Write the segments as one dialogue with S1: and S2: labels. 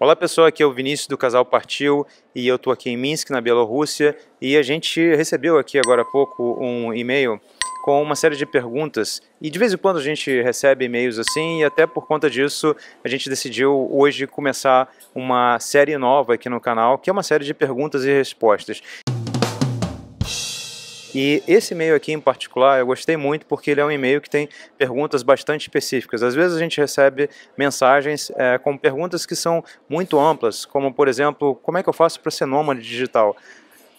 S1: Olá pessoal, aqui é o Vinícius do Casal Partiu e eu estou aqui em Minsk, na Bielorrússia, e a gente recebeu aqui agora há pouco um e-mail com uma série de perguntas. E de vez em quando a gente recebe e-mails assim, e até por conta disso a gente decidiu hoje começar uma série nova aqui no canal, que é uma série de perguntas e respostas. E esse e-mail aqui em particular eu gostei muito porque ele é um e-mail que tem perguntas bastante específicas. Às vezes a gente recebe mensagens é, com perguntas que são muito amplas, como por exemplo, como é que eu faço para ser nômade digital?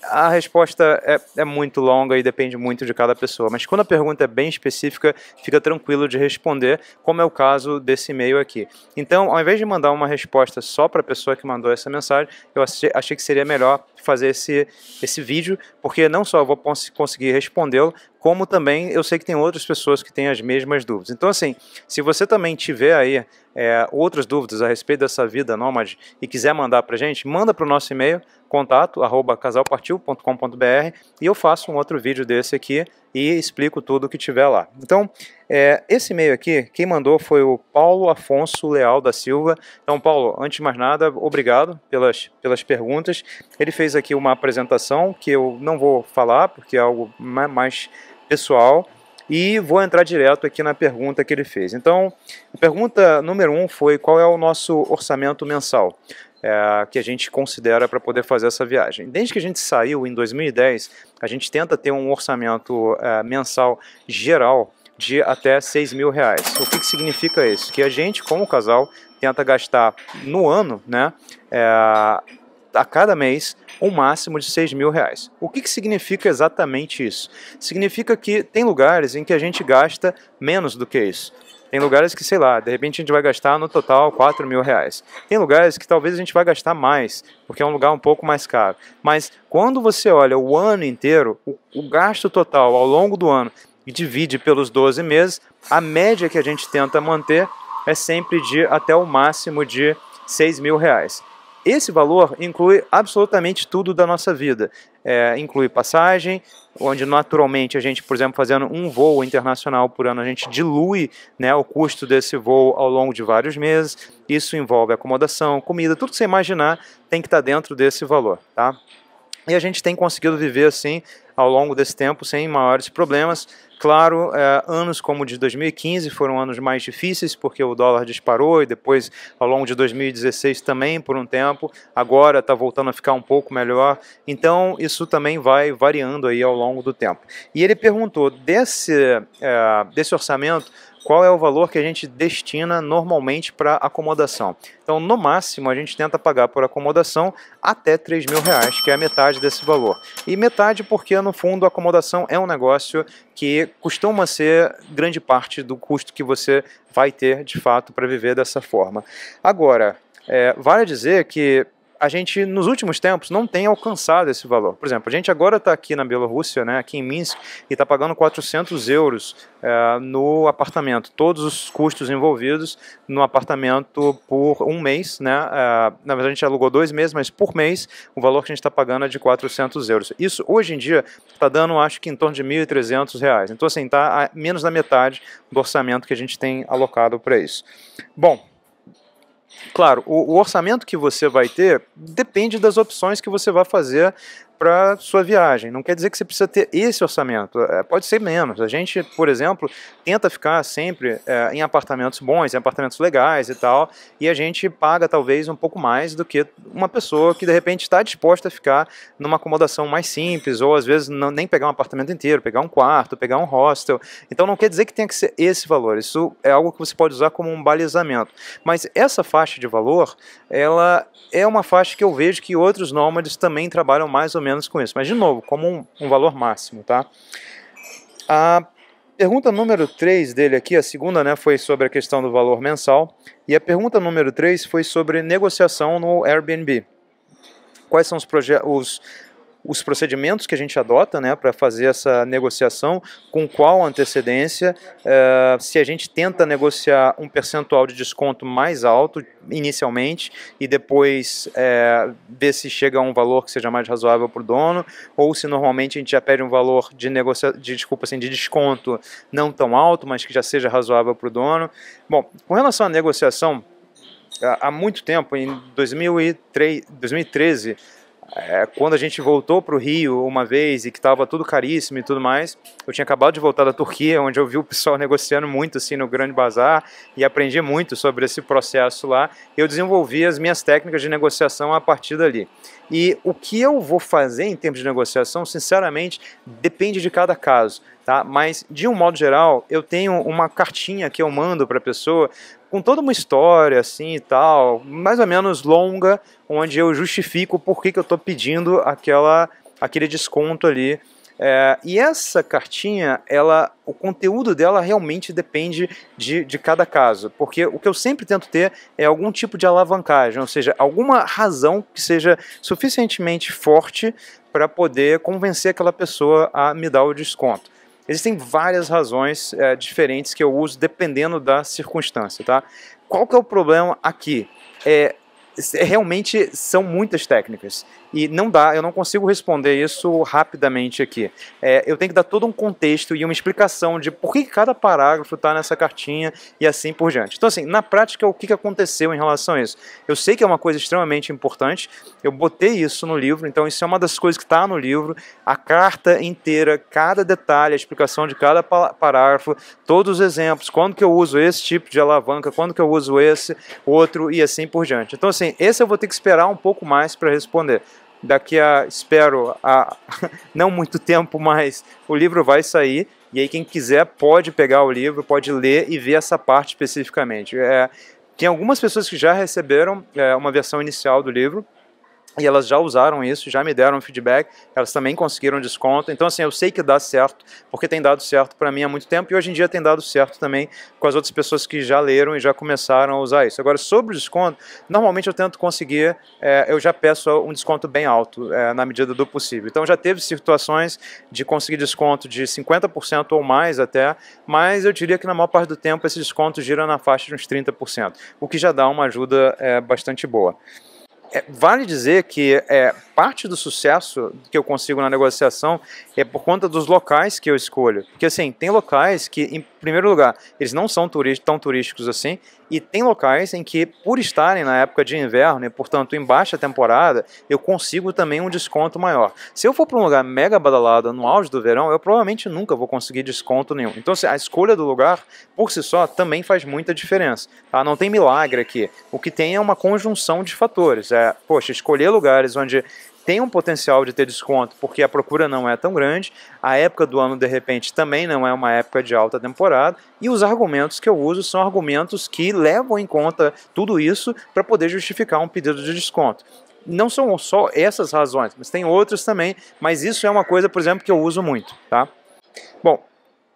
S1: A resposta é, é, muito longa e depende muito de cada pessoa, mas quando a pergunta é bem específica, fica tranquilo de responder, como é o caso desse e-mail aqui. Então, ao invés de mandar uma resposta só para a pessoa que mandou essa mensagem, eu achei, achei que seria melhor fazer esse, esse vídeo, porque não só eu vou conseguir respondê-lo, como também eu sei que tem outras pessoas que têm as mesmas dúvidas. Então, assim, se você também tiver aí é, outras dúvidas a respeito dessa vida nômade e quiser mandar para gente, manda para o nosso e-mail, contato, arroba casalpartiu.com.br e eu faço um outro vídeo desse aqui e explico tudo o que tiver lá. Então, é, esse e-mail aqui, quem mandou foi o Paulo Afonso Leal da Silva. Então, Paulo, antes de mais nada, obrigado pelas, pelas perguntas. Ele fez aqui uma apresentação que eu não vou falar, porque é algo mais pessoal. E vou entrar direto aqui na pergunta que ele fez. Então, a pergunta número um foi qual é o nosso orçamento mensal? é, que a gente considera para poder fazer essa viagem. Desde que a gente saiu em 2010, a gente tenta ter um orçamento é, mensal geral de até 6 mil reais. O que, que significa isso? Que a gente, como casal, tenta gastar no ano, né, é, a cada mês um máximo de 6 mil reais. O que, que significa exatamente isso? Significa que tem lugares em que a gente gasta menos do que isso. Tem lugares que, sei lá, de repente a gente vai gastar no total 4 mil reais. Tem lugares que talvez a gente vai gastar mais, porque é um lugar um pouco mais caro. Mas quando você olha o ano inteiro, o, o gasto total ao longo do ano e divide pelos 12 meses, a média que a gente tenta manter é sempre de até o máximo de 6 mil reais. Esse valor inclui absolutamente tudo da nossa vida. É, inclui passagem, onde naturalmente a gente, por exemplo, fazendo um voo internacional por ano, a gente dilui né, o custo desse voo ao longo de vários meses. Isso envolve acomodação, comida, tudo que você imaginar tem que estar dentro desse valor. Tá? E a gente tem conseguido viver assim ao longo desse tempo sem maiores problemas Claro, é, anos como o de 2015 foram anos mais difíceis, porque o dólar disparou e depois, ao longo de 2016 também, por um tempo. Agora está voltando a ficar um pouco melhor. Então, isso também vai variando aí ao longo do tempo. E ele perguntou, desse, é, desse orçamento, qual é o valor que a gente destina normalmente para acomodação. Então, no máximo, a gente tenta pagar por acomodação até 3 mil reais, que é a metade desse valor. E metade porque, no fundo, acomodação é um negócio que costuma ser grande parte do custo que você vai ter, de fato, para viver dessa forma. Agora, é, vale dizer que a gente, nos últimos tempos, não tem alcançado esse valor. Por exemplo, a gente agora está aqui na Bielorrússia, né, aqui em Minsk, e está pagando 400 euros é, no apartamento, todos os custos envolvidos no apartamento por um mês. Né, é, na verdade, a gente alugou dois meses, mas por mês o valor que a gente está pagando é de 400 euros. Isso, hoje em dia, está dando, acho que, em torno de 1.300 reais. Então, assim, está menos da metade do orçamento que a gente tem alocado para isso. Bom, Claro, o, o orçamento que você vai ter depende das opções que você vai fazer para sua viagem. Não quer dizer que você precisa ter esse orçamento, é, pode ser menos. A gente, por exemplo, tenta ficar sempre é, em apartamentos bons, em apartamentos legais e tal, e a gente paga talvez um pouco mais do que uma pessoa que de repente está disposta a ficar numa acomodação mais simples, ou às vezes não, nem pegar um apartamento inteiro, pegar um quarto, pegar um hostel. Então não quer dizer que tenha que ser esse valor, isso é algo que você pode usar como um balizamento. Mas essa faixa de valor, ela é uma faixa que eu vejo que outros nômades também trabalham mais ou menos menos com isso. Mas, de novo, como um, um valor máximo, tá? A pergunta número 3 dele aqui, a segunda, né, foi sobre a questão do valor mensal. E a pergunta número 3 foi sobre negociação no Airbnb. Quais são os, projetos os procedimentos que a gente adota né, para fazer essa negociação, com qual antecedência, é, se a gente tenta negociar um percentual de desconto mais alto inicialmente e depois é, ver se chega a um valor que seja mais razoável para o dono, ou se normalmente a gente já pede um valor de negocia de desculpa assim, de desconto não tão alto, mas que já seja razoável para o dono. Bom, com relação à negociação, há muito tempo, em 2003, 2013, é, quando a gente voltou para o Rio uma vez e que estava tudo caríssimo e tudo mais, eu tinha acabado de voltar da Turquia, onde eu vi o pessoal negociando muito assim no Grande Bazar e aprendi muito sobre esse processo lá. Eu desenvolvi as minhas técnicas de negociação a partir dali. E o que eu vou fazer em termos de negociação, sinceramente, depende de cada caso. Tá? Mas, de um modo geral, eu tenho uma cartinha que eu mando para a pessoa com toda uma história assim e tal, mais ou menos longa, onde eu justifico por que, que eu estou pedindo aquela, aquele desconto ali é, e essa cartinha, ela, o conteúdo dela realmente depende de, de cada caso, porque o que eu sempre tento ter é algum tipo de alavancagem, ou seja, alguma razão que seja suficientemente forte para poder convencer aquela pessoa a me dar o desconto. Existem várias razões é, diferentes que eu uso dependendo da circunstância, tá? Qual que é o problema aqui? É, é realmente são muitas técnicas. E não dá, eu não consigo responder isso rapidamente aqui. É, eu tenho que dar todo um contexto e uma explicação de por que cada parágrafo está nessa cartinha e assim por diante. Então, assim, na prática, o que aconteceu em relação a isso? Eu sei que é uma coisa extremamente importante, eu botei isso no livro, então isso é uma das coisas que está no livro, a carta inteira, cada detalhe, a explicação de cada parágrafo, todos os exemplos, quando que eu uso esse tipo de alavanca, quando que eu uso esse, outro e assim por diante. Então, assim, esse eu vou ter que esperar um pouco mais para responder daqui a, espero, a, não muito tempo, mas o livro vai sair. E aí quem quiser pode pegar o livro, pode ler e ver essa parte especificamente. É, tem algumas pessoas que já receberam é, uma versão inicial do livro, e elas já usaram isso, já me deram feedback, elas também conseguiram desconto. Então, assim, eu sei que dá certo, porque tem dado certo para mim há muito tempo e hoje em dia tem dado certo também com as outras pessoas que já leram e já começaram a usar isso. Agora, sobre o desconto, normalmente eu tento conseguir, é, eu já peço um desconto bem alto, é, na medida do possível. Então, já teve situações de conseguir desconto de 50% ou mais até, mas eu diria que na maior parte do tempo esse desconto gira na faixa de uns 30%, o que já dá uma ajuda é, bastante boa. É, vale dizer que é, parte do sucesso que eu consigo na negociação é por conta dos locais que eu escolho. Porque assim, tem locais que, em primeiro lugar, eles não são tão turísticos assim, e tem locais em que, por estarem na época de inverno e, portanto, em baixa temporada, eu consigo também um desconto maior. Se eu for para um lugar mega badalado no auge do verão, eu provavelmente nunca vou conseguir desconto nenhum. Então, assim, a escolha do lugar, por si só, também faz muita diferença. Tá? Não tem milagre aqui. O que tem é uma conjunção de fatores. É, poxa, escolher lugares onde tem um potencial de ter desconto porque a procura não é tão grande, a época do ano de repente também não é uma época de alta temporada e os argumentos que eu uso são argumentos que levam em conta tudo isso para poder justificar um pedido de desconto não são só essas razões, mas tem outras também, mas isso é uma coisa, por exemplo, que eu uso muito, tá? Bom,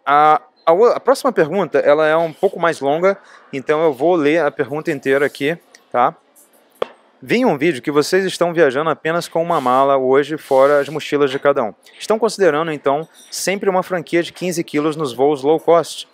S1: a, a, a, próxima pergunta, ela é um pouco mais longa, então eu vou ler a pergunta inteira aqui, tá? Vi um vídeo que vocês estão viajando apenas com uma mala hoje, fora as mochilas de cada um. Estão considerando, então, sempre uma franquia de 15 quilos nos voos low cost?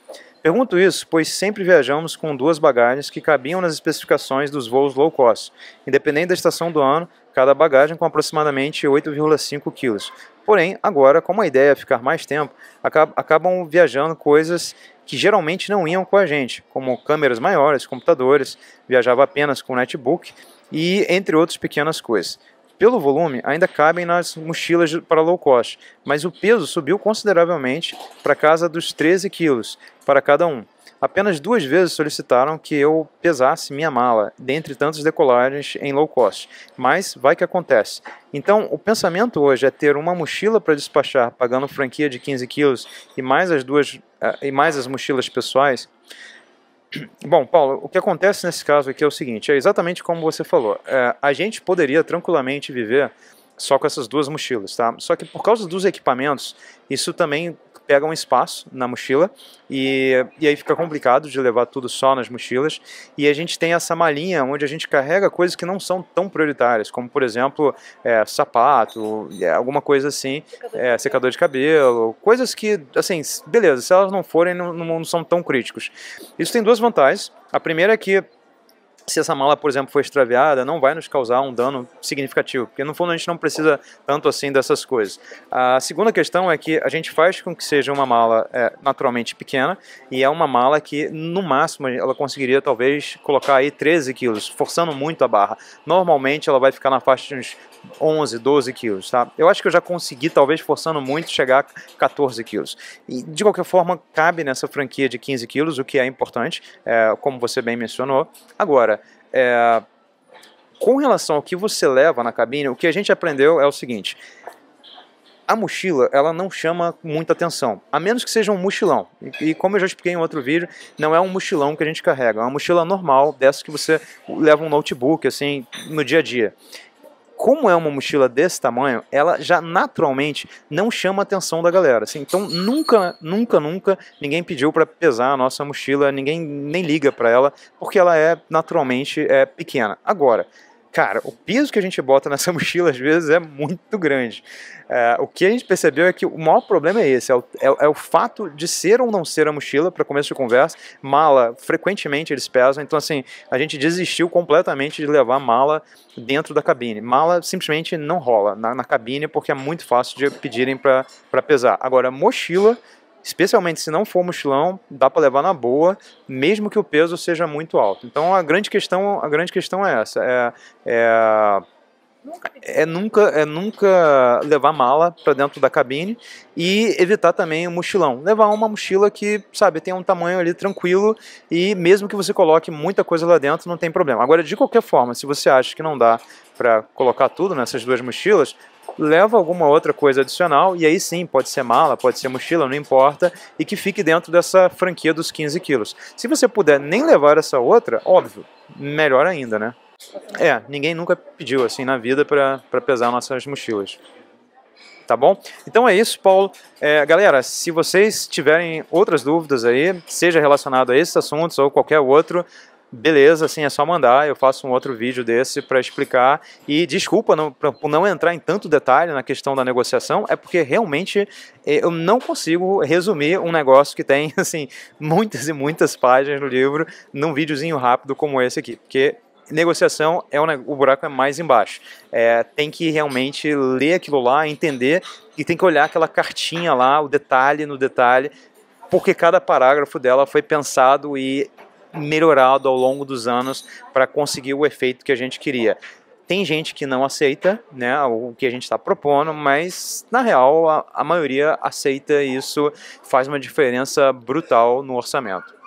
S1: Pergunto isso, pois sempre viajamos com duas bagagens que cabiam nas especificações dos voos low cost, independente da estação do ano, cada bagagem com aproximadamente 8,5 quilos. Porém, agora, como a ideia é ficar mais tempo, acabam viajando coisas que geralmente não iam com a gente, como câmeras maiores, computadores, viajava apenas com netbook e entre outras pequenas coisas. Pelo volume, ainda cabem nas mochilas para low cost, mas o peso subiu consideravelmente para casa dos 13 quilos para cada um. Apenas duas vezes solicitaram que eu pesasse minha mala, dentre tantas decolagens em low cost, mas vai que acontece. Então, o pensamento hoje é ter uma mochila para despachar, pagando franquia de 15 quilos e mais as duas eh, e mais as mochilas pessoais. Bom, Paulo, o que acontece nesse caso aqui é o seguinte: é exatamente como você falou. É, a gente poderia tranquilamente viver só com essas duas mochilas, tá? Só que por causa dos equipamentos, isso também pega um espaço na mochila e, e aí fica complicado de levar tudo só nas mochilas. E a gente tem essa malinha onde a gente carrega coisas que não são tão prioritárias, como por exemplo é, sapato, é, alguma coisa assim, secador, é, de secador de cabelo, coisas que, assim, beleza, se elas não forem, não, não são tão críticos. Isso tem duas vantagens. A primeira é que se essa mala, por exemplo, for extraviada, não vai nos causar um dano significativo, porque no fundo a gente não precisa tanto assim dessas coisas. A segunda questão é que a gente faz com que seja uma mala é, naturalmente pequena e é uma mala que no máximo ela conseguiria talvez colocar aí 13 quilos, forçando muito a barra. Normalmente ela vai ficar na faixa de uns 11, 12 quilos, tá? Eu acho que eu já consegui, talvez forçando muito, chegar a 14 quilos. E de qualquer forma, cabe nessa franquia de 15 quilos, o que é importante, é, como você bem mencionou. Agora, é, com relação ao que você leva na cabine, o que a gente aprendeu é o seguinte: a mochila ela não chama muita atenção, a menos que seja um mochilão. E, e, como eu já expliquei em outro vídeo, não é um mochilão que a gente carrega, é uma mochila normal, dessa que você leva um notebook assim no dia a dia como é uma mochila desse tamanho, ela já naturalmente não chama a atenção da galera. Assim, então nunca, nunca, nunca ninguém pediu para pesar a nossa mochila, ninguém nem liga para ela, porque ela é naturalmente é, pequena. Agora, cara, o peso que a gente bota nessa mochila às vezes é muito grande. É, o que a gente percebeu é que o maior problema é esse, é o, é, é o fato de ser ou não ser a mochila, para começo de conversa. Mala, frequentemente eles pesam, então assim, a gente desistiu completamente de levar mala dentro da cabine. Mala simplesmente não rola na, na cabine porque é muito fácil de pedirem para pesar. Agora, mochila especialmente se não for mochilão, dá para levar na boa, mesmo que o peso seja muito alto. Então a grande questão, a grande questão é essa, é, é, é nunca, é nunca levar mala para dentro da cabine e evitar também o mochilão. Levar uma mochila que, sabe, tem um tamanho ali tranquilo e mesmo que você coloque muita coisa lá dentro, não tem problema. Agora, de qualquer forma, se você acha que não dá para colocar tudo nessas duas mochilas, leva alguma outra coisa adicional, e aí sim, pode ser mala, pode ser mochila, não importa, e que fique dentro dessa franquia dos 15 quilos. Se você puder nem levar essa outra, óbvio, melhor ainda, né? É, ninguém nunca pediu assim na vida para pesar nossas mochilas tá bom? Então é isso, Paulo. É, galera, se vocês tiverem outras dúvidas aí, seja relacionado a esses assuntos ou qualquer outro, beleza, assim, é só mandar, eu faço um outro vídeo desse para explicar. E desculpa não, por não entrar em tanto detalhe na questão da negociação, é porque realmente eh, eu não consigo resumir um negócio que tem, assim, muitas e muitas páginas no livro num videozinho rápido como esse aqui, porque negociação é o buraco é mais embaixo. É, tem que realmente ler aquilo lá, entender e tem que olhar aquela cartinha lá, o detalhe no detalhe, porque cada parágrafo dela foi pensado e melhorado ao longo dos anos para conseguir o efeito que a gente queria. Tem gente que não aceita né, o que a gente está propondo, mas na real a, a maioria aceita e isso faz uma diferença brutal no orçamento.